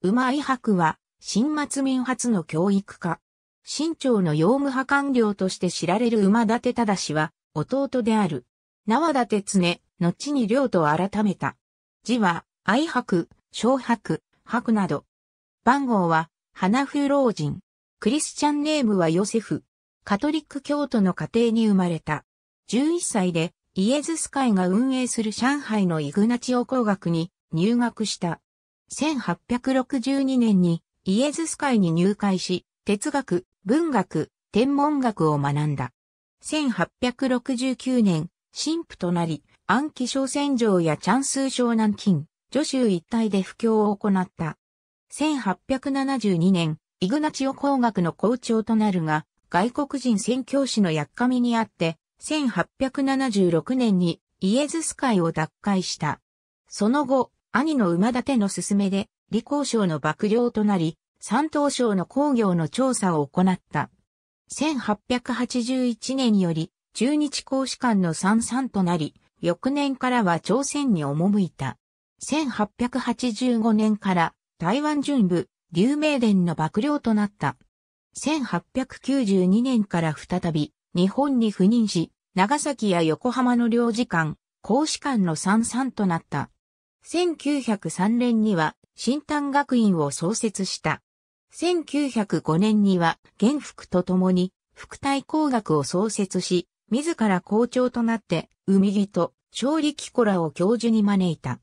馬井白は、新末民初の教育家。新朝の養務派官僚として知られる馬立忠は、弟である。縄立常、後に領と改めた。字は、愛白、小白、白など。番号は、花風老人。クリスチャンネームはヨセフ。カトリック教徒の家庭に生まれた。11歳で、イエズス会が運営する上海のイグナチオ工学に入学した。1862年にイエズス会に入会し、哲学、文学、天文学を学んだ。1869年、神父となり、暗記小戦場やチャンス小南京、女州一帯で布教を行った。1872年、イグナチオ工学の校長となるが、外国人宣教師のやっかみにあって、1876年にイエズス会を脱会した。その後、兄の馬立の勧めで、李光省の幕僚となり、山東省の工業の調査を行った。1881年より、中日公使館の三々となり、翌年からは朝鮮に赴いた。1885年から台湾準部、劉明伝の幕僚となった。1892年から再び日本に赴任し、長崎や横浜の領事館、公使館の三々となった。1903年には新丹学院を創設した。1905年には元福と共に副体工学を創設し、自ら校長となって、海木と勝利木子らを教授に招いた。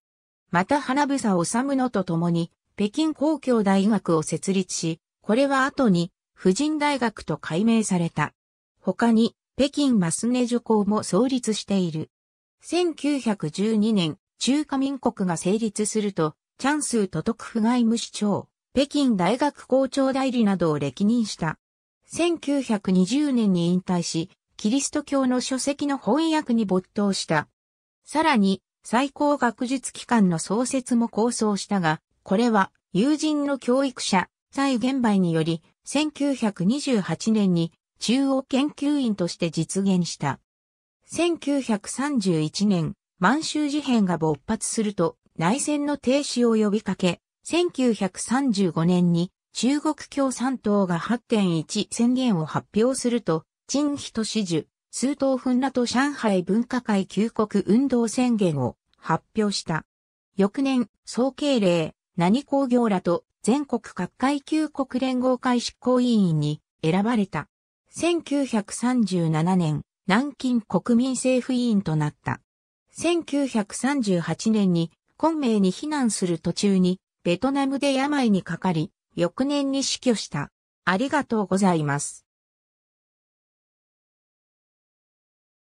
また花房治のと共に、北京公共大学を設立し、これは後に、婦人大学と改名された。他に、北京マスネ女校も創立している。1912年、中華民国が成立すると、チャンスー都督府外務市長、北京大学校長代理などを歴任した。1920年に引退し、キリスト教の書籍の翻訳に没頭した。さらに、最高学術機関の創設も構想したが、これは友人の教育者、蔡玄梅により、1928年に中央研究員として実現した。1931年、満州事変が勃発すると内戦の停止を呼びかけ、1935年に中国共産党が8.1宣言を発表すると、陳人支持、数党紛らと上海文化会旧国運動宣言を発表した。翌年、総慶令、何工業らと全国各界旧国連合会執行委員に選ばれた。1937年、南京国民政府委員となった。1938年に昆明に避難する途中にベトナムで病にかかり、翌年に死去した。ありがとうございます。